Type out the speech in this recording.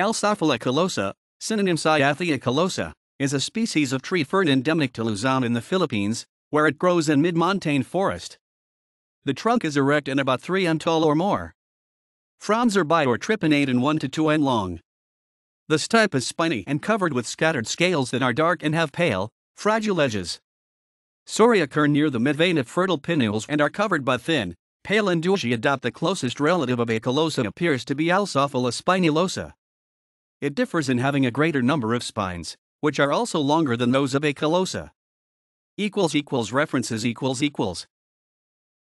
Alsophila callosa, synonym Cyathia callosa, is a species of tree fern endemic to Luzon in the Philippines, where it grows in mid-montane forest. The trunk is erect and about 3 m tall or more. Fronds are bi or and 1 to 2 n long. The stipe is spiny and covered with scattered scales that are dark and have pale, fragile edges. Sori occur near the midvein of fertile pinnules and are covered by thin, pale indugia dot. The closest relative of callosa appears to be Alsophila spinilosa. It differs in having a greater number of spines, which are also longer than those of equals References